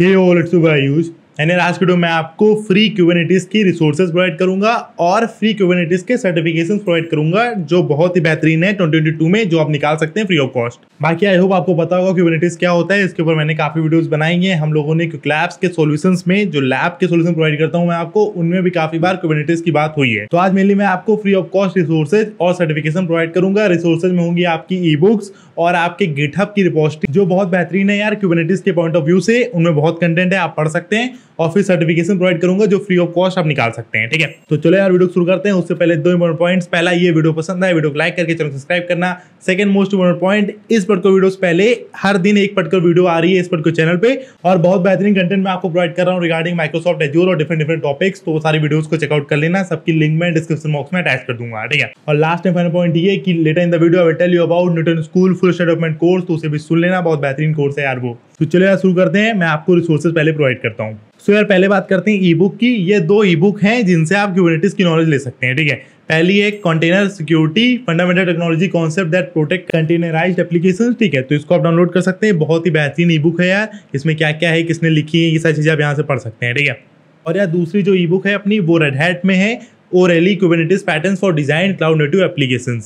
use and आज के video आपको फ्री क्यूबेनेटिस की रिसोर्सेज प्रोवाइड करूंगा और फ्री क्यूबेनेटिस के सर्टिफिकेशन प्रोवाइड करूंगा जो बहुत ही बेहतरीन है 2022 में जो आप निकाल सकते हैं फ्री ऑफ कॉस्ट बाकी आई होप आपको पता होगा क्यूबेनेटिस क्या होता है इसके ऊपर मैंने काफी वीडियोज बनाई हैं हम लोगों ने क्लैब्स के सोल्यूशन में जो लैब के सोल्यूशन प्रोवाइड करता हूँ मैं आपको उनमें भी काफी बार क्यूबेनेटिस की बात हुई है तो आज मेनली मैं आपको फ्री ऑफ कॉस्ट रिसोर्सेज और सर्टिफिकेशन प्रोवाइड करूंगा रिसोर्सेज में होंगी आपकी ई बुक्स और आपके गिटहब की रिपोस्टिंग जो बहुत बेहतरीन है यार क्यूबनेटिस के पॉइंट ऑफ व्यू से उनमें बहुत कंटेंट है आप पढ़ सकते हैं और फिर सर्टिफिकेशन प्रोवाइड करूंगा जो फ्री ऑफ कॉस्ट आप निकाल सकते हैं ठीक है तो चलो यार वीडियो शुरू करते हैं उससे पहले दो इंपॉर्टेंट पॉइंट्स पहला ये वीडियो पसंद आए वीडियो को लाइक करके चैनल सब्सक्राइब करना सेकंड मोस्ट इंपॉर्टेंट पॉइंट इस पर्टकर वीडियो पहले हर दिन एक पटकर वीडियो आ रही है इस पर्टकर चैनल पे और बहुत बेहतरीन कंटेंट मैं आपको प्रोवाइड कर रहा हूँ रिगार्डिंग माइक्रोसॉफ्ट एजूर और डिफरेंट डिफरेंट टॉपिक्स तो सारी वीडियोज को चेकआउट कर लेना सबकी लिंक मैं डिस्क्रिप्शन बॉक्स में अटैच कर दूंगा ठीक है और लास्ट में पॉइंट ये कि later in the video I tell you about Newton School full development course तो उसे भी सुन लेना बहुत बेहतरीन कोर्स है यार वो तो चलो यार शुरू करते हैं मैं आपको रिसोर्सेज पहले प्रोवाइड करता हूँ सो so यार पहले बात करते हैं ई बुक की ये दो ई बुक हैं जिनसे आप क्यूबिटीज की नॉलेज ले सकते हैं ठीक है पहली एक container security fundamental technology concept that protect containerize application ठीक है तो इसको आप डाउनलोड कर सकते हैं बहुत ही बेहतरीन ई बुक है यार इसमें क्या क्या है किसने लिखी है ये सारी चीज़ें आप यहाँ से पढ़ सकते हैं ठीक है और यार दूसरी जो ई बुक है अपनी वो रेड हैट में है O'Reilly Kubernetes pattern for design cloud native application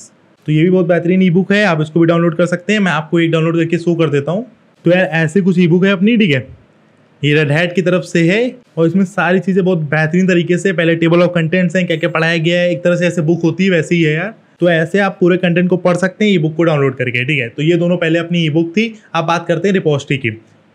तो ये भी बहुत बेहतरीन ई बुक है आप इसको भी डाउनलोड कर सकते हैं मैं आपको एक डाउनलोड करके शो कर देता हूँ तो यार ऐसे कुछ ई बुक है अपनी ठीक है ये रेड हैड की तरफ से है और इसमें सारी चीज़ें बहुत बेहतरीन तरीके से पहले टेबल ऑफ कंटेंट्स हैं क्या क्या पढ़ाया गया है एक तरह से ऐसे बुक होती है वैसे ही है यार तो ऐसे आप पूरे कंटेंट को पढ़ सकते हैं ई बुक को डाउनलोड करके ठीक है तो ये दोनों पहले अपनी ई बुक थी आप बात करते हैं रिपोस्टी की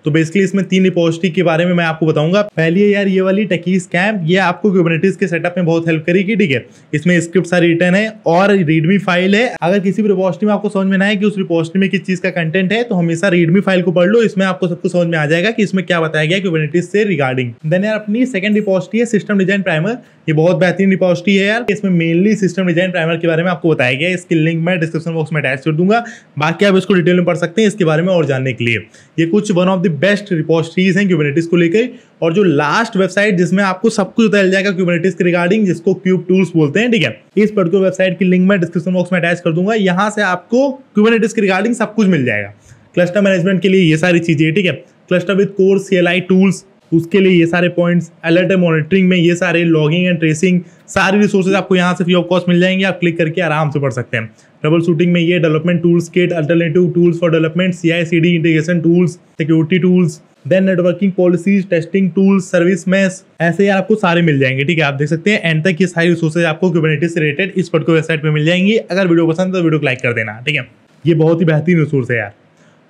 तो बेसिकली इसमें तीन रिपोजिटरी के बारे में मैं आपको बताऊंगा पहली है यार ये वाली टेकीज कैम्प ये आपको क्यूबनेटिस के सेटअप में बहुत हेल्प करेगी ठीक है इसमें स्क्रिप्ट सारी रिटर्न है और रीडमी फाइल है अगर किसी भी रिपोजिटरी में आपको समझ में ना है कि उस रिपोजिटरी में किस चीज का कंटेंट है तो हमेशा रीडमी फाइल को पढ़ लो इसमें आपको सबको समझ में आ जाएगा कि इसमें क्या बताया गया क्यूबनेटिस से रिगार्डिंग देन यार अपनी सेकंड रिपोजिटी है सिस्टम डिजाइन प्राइमर ये बहुत बेहतरीन रिपोजिटी है यार इसमें मेनली सिस्टम डिजाइन प्राइमर के बारे में आपको बताया गया इसकी लिंक मैं डिस्क्रिप्शन बॉक्स में अटैच कर दूंगा बाकी आप इसको डिटेल में पढ़ सकते हैं इसके बारे में और जानने के लिए ये कुछ one of the best repositories हैं क्यूबनेटिस को लेकर और जो लास्ट वेबसाइट जिसमें आपको सब कुछ बताया जाएगा क्यूबनेटिस के रिगार्डिंग जिसको क्यूब टूल्स बोलते हैं ठीक है इस पर्टिकुलर वेबसाइट की लिंक मैं डिस्क्रिप्शन बॉक्स में अटैच कर दूंगा यहाँ से आपको क्यूबनेटिस के रिगार्डिंग सब कुछ मिल जाएगा क्लस्टर मैनेजमेंट के लिए ये सारी चीज़ें ठीक है cluster with course C tools उसके लिए ये सारे पॉइंट्स अलर्ट एंड मॉनिटरिंग में ये सारे लॉगिंग एंड ट्रेसिंग सारी रिसोर्सेज आपको यहाँ से फ्री ऑफ कॉस्ट मिल जाएंगे आप क्लिक करके आराम से पढ़ सकते हैं डबल शूटिंग में ये development tools kit alternative tools for development C I C D integration tools security tools then networking policies testing tools service mesh ऐसे यार आपको सारे मिल जाएंगे ठीक है आप देख सकते हैं एंड तक ये सारी रिसोर्सेज आपको क्यूबनेटिस से रिलेटेड इस पर्टिकुलर वेबसाइट पर मिल जाएंगी अगर वीडियो पसंद तो वीडियो को लाइक कर देना ठीक है ये बहुत ही बेहतरीन रिसोर्स है यार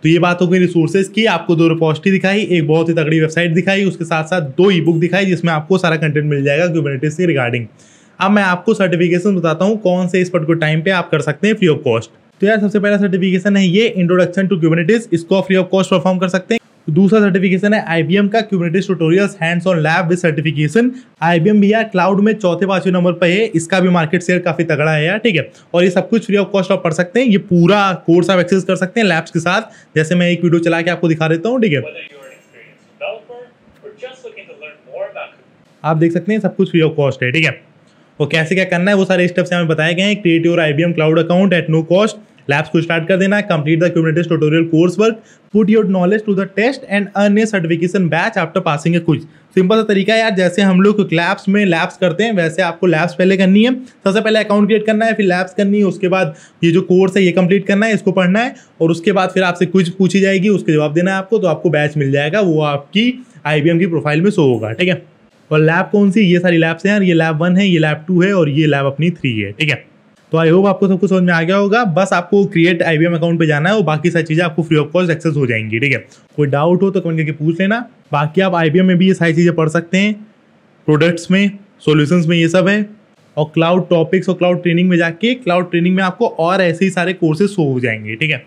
तो ये बात हो गई रिसोर्सेज की आपको दो रिपोर्टी दिखाई एक बहुत ही तगड़ी वेबसाइट दिखाई उसके साथ साथ दो ई बुक दिखाई जिसमें आपको सारा कंटेंट मिल जाएगा क्यूबिनिटीज के रिगार्डिंग अब मैं आपको सर्टिफिकेशन बताता हूँ कौन से इस पर्टिकुलर टाइम पे आप कर सकते हैं फ्री ऑफ कॉस्ट तो यार सबसे पहला सर्टिफिकेशन है ये इंट्रोडक्शन टू क्यूबनिटीज इसको फ्री ऑफ कॉस्ट परफॉर्म कर सकते हैं दूसरा सर्टिफिकेशन है आईबीएम का Kubernetes tutorials hands on lab with certification IBM B यार क्लाउड में चौथे पांचवें नंबर पर है इसका भी मार्केट शेयर काफी तगड़ा है यार ठीक है और ये सब कुछ फ्री ऑफ कॉस्ट आप पढ़ सकते हैं ये पूरा कोर्स आप एक्सेस कर सकते हैं लैब्स के साथ जैसे मैं एक वीडियो चला के आपको दिखा देता हूँ ठीक है आप देख सकते हैं सब कुछ फ्री ऑफ कॉस्ट है ठीक है और कैसे क्या करना है वो सारे स्टेप्स हमें बताए गए हैं क्रिएटिव और IBM cloud account at no cost labs को स्टार्ट कर देना है complete the Kubernetes tutorial course work put your knowledge to the test and earn a certification badge after passing a कुछ सिंपल सा तरीका है यार जैसे हम लोग लैब्स में लैब्स करते हैं वैसे आपको लैब्स पहले करनी है सबसे पहले अकाउंट क्रिएट करना है फिर लैब्स करनी है उसके बाद ये जो कोर्स है ये कंप्लीट करना है इसको पढ़ना है और उसके बाद फिर आपसे कुछ पूछी जाएगी उसके जवाब देना है आपको तो आपको बैच मिल जाएगा वो आपकी आई की प्रोफाइल में शो होगा ठीक है और लैब कौन सी ये सारी लैब्स हैं यार ये लैब वन है ये लैब टू है और ये लैब अपनी थ्री है ठीक है तो आई होप आपको सब कुछ समझ में आ गया होगा बस आपको क्रिएट आई अकाउंट पर जाना है और बाकी सारी चीज़ें आपको फ्री ऑफ कॉस्ट एक्सेस हो जाएंगी ठीक है कोई डाउट हो तो कमेंट करके पूछ लेना बाकी आप आई में भी ये सारी चीज़ें पढ़ सकते हैं प्रोडक्ट्स में सोल्यूशंस में ये सब है और क्लाउड टॉपिक्स और क्लाउड ट्रेनिंग में जाके क्लाउड ट्रेनिंग में आपको और ऐसे ही सारे कोर्सेस शो हो जाएंगे ठीक है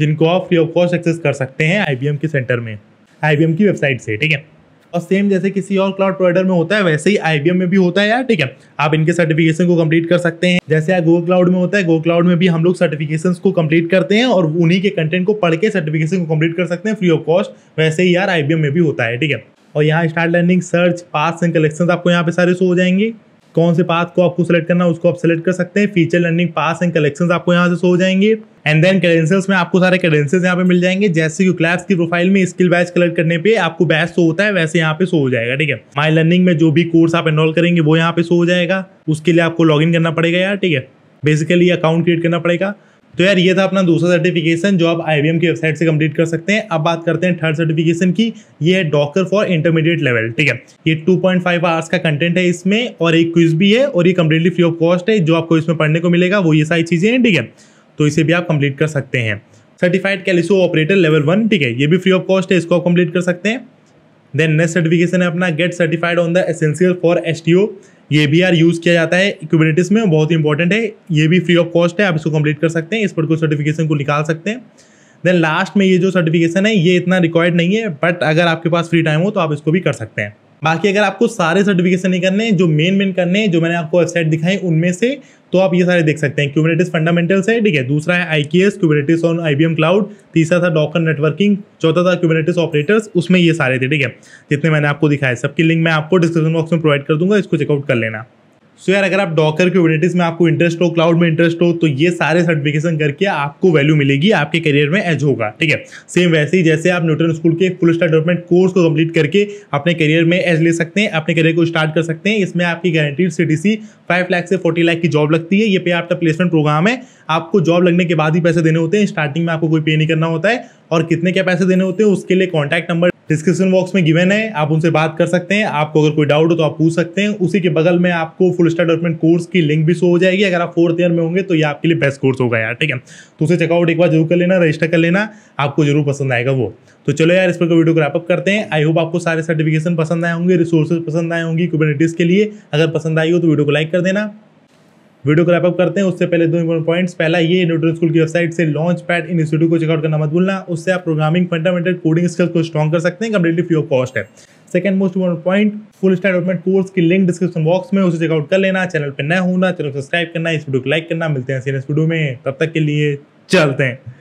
जिनको आप फ्री ऑफ कॉस्ट एक्सेस कर सकते हैं आई के सेंटर में आई की वेबसाइट से ठीक है और सेम जैसे किसी और क्लाउड प्रोवाइडर में होता है वैसे ही आई में भी होता है यार ठीक है आप इनके सर्टिफिकेशन को कंप्लीट कर सकते हैं जैसे गूगल क्लाउड में होता है गूगल क्लाउड में भी हम लोग सर्टिफिकेशन को कंप्लीट करते हैं और उन्हीं के कंटेंट को पढ़ के सर्टिफिकेशन को कंप्लीट कर सकते हैं फ्री ऑफ कॉस्ट वैसे ही यार आई में भी होता है ठीक है और यहाँ start learning search paths and collection आपको यहाँ पे सारे शो हो जाएंगे कौन से पाथ को आपको सेलेक्ट करना है उसको आप सेलेक्ट कर सकते हैं feature learning paths and collection आपको यहाँ से सो जाएंगे एंड देन क्रेडेंशियल्स में आपको सारे क्रेडेंशियल्स यहाँ पे मिल जाएंगे जैसे कि क्लास की प्रोफाइल में स्किल बैच कलेक्ट करने पे आपको बैच सो होता है वैसे यहाँ पे सो हो जाएगा ठीक है माई लर्निंग में जो भी कोर्स आप एनरोल करेंगे वो यहाँ पे सो हो जाएगा उसके लिए आपको लॉग करना पड़ेगा यार ठीक है बेसिकली अकाउंट क्रिएट करना पड़ेगा तो यार ये था अपना दूसरा सर्टिफिकेशन जो आप आई की वेबसाइट से कंप्लीट कर सकते हैं अब बात करते हैं थर्ड सर्टिफिकेशन की ये है डॉक्टर फॉर इंटरमीडिएट लेवल ठीक है ये 2.5 पॉइंट आवर्स का कंटेंट है इसमें और एक क्विज भी है और ये कम्प्लीटली फ्री ऑफ कॉस्ट है जो आपको इसमें पढ़ने को मिलेगा वो ये सारी चीज़ें हैं ठीक है तो इसे भी आप कंप्लीट कर सकते हैं certified Calico operator level one ठीक है ये भी फ्री ऑफ कॉस्ट है इसको आप कंप्लीट कर सकते हैं देन नेक्स्ट सर्टिफिकेशन है अपना get certified on the essential for S T O ये भी यार यूज़ किया जाता है क्यूबिनिटिस में बहुत ही इंपॉर्टेंट है ये भी फ्री ऑफ कॉस्ट है आप इसको कंप्लीट कर सकते हैं इस पर कोई सर्टिफिकेशन को निकाल सकते हैं देन लास्ट में ये जो सर्टिफिकेशन है ये इतना रिक्वायर्ड नहीं है बट अगर आपके पास फ्री टाइम हो तो आप इसको भी कर सकते हैं बाकी अगर आपको सारे सर्टिफिकेशन नहीं करने जो मेन मेन करने हैं जो मैंने आपको वेबसाइट दिखाई उनमें से तो आप ये सारे देख सकते हैं क्यूबरेटिस फंडामेंटल्स है ठीक है दूसरा है I K S on I B M cloud तीसरा था डॉकर नेटवर्किंग चौथा था क्यूबरेटिस ऑपरेटर्स उसमें ये सारे थे ठीक है जितने मैंने आपको दिखाया सबकी लिंक मैं आपको डिस्क्रिप्शन बॉक्स में प्रोवाइड कर दूंगा इसको चेकआउट कर लेना सो so यार अगर आप डॉकर क्यूबिनेटिस में आपको इंटरेस्ट हो क्लाउड में इंटरेस्ट हो तो ये सारे सर्टिफिकेशन करके आपको वैल्यू मिलेगी आपके करियर में एज होगा ठीक है सेम वैसे ही जैसे आप न्यूटन स्कूल के फुल स्टार डेवलपमेंट कोर्स को कंप्लीट करके अपने करियर में एज ले सकते हैं अपने करियर को स्टार्ट कर सकते हैं इसमें आपकी guaranteed C T C five lakh से फोर्टी लाख की जॉब लगती है ये पे आपका प्लेसमेंट प्रोग्राम है आपको जॉब लगने के बाद ही पैसे देने होते हैं स्टार्टिंग में आपको कोई पे नहीं करना होता है और कितने क्या पैसे देने होते हैं उसके लिए कॉन्टैक्ट नंबर डिस्क्रिप्शन बॉक्स में गिवन है आप उनसे बात कर सकते हैं आपको अगर कोई डाउट हो तो आप पूछ सकते हैं उसी के बगल में आपको फुल स्टार डेवलपमेंट कोर्स की लिंक भी शो हो जाएगी अगर आप फोर्थ ईयर में होंगे तो ये आपके लिए बेस्ट कोर्स होगा यार ठीक है तो उसे चेकआउट एक बार जरूर कर लेना रजिस्टर कर लेना आपको जरूर पसंद आएगा वो तो चलो यार इस पर वीडियो को रैपअप करते हैं आई होप आपको सारे सर्टिफिकेशन पसंद आए होंगे रिसोर्सेज पसंद आए होंगे कम्युनिटीज के लिए अगर पसंद आई हो तो वीडियो को लाइक कर देना वीडियो को रैपअप करते हैं उससे पहले दो इंपॉर्टेंट पॉइंट्स पहला ये न्यूट्रल स्कूल की वेबसाइट से लॉन्च पैड इंस्टीट्यूट को चेकआउट करना मत भूलना उससे आप प्रोग्रामिंग फंडामेंटल कोडिंग स्किल्स को स्ट्रॉन्ग कर सकते हैं कंप्लीटली फ्री ऑफ कॉस्ट है second most important point full stack development course की लिंक डिस्क्रिप्शन बॉक्स में उसे चेकआउट कर लेना चैनल पर नया होना चैनल सब्सक्राइब करना इस वीडियो को लाइक करना मिलते हैं सीरियस वीडियो में तब तक के लिए चलते हैं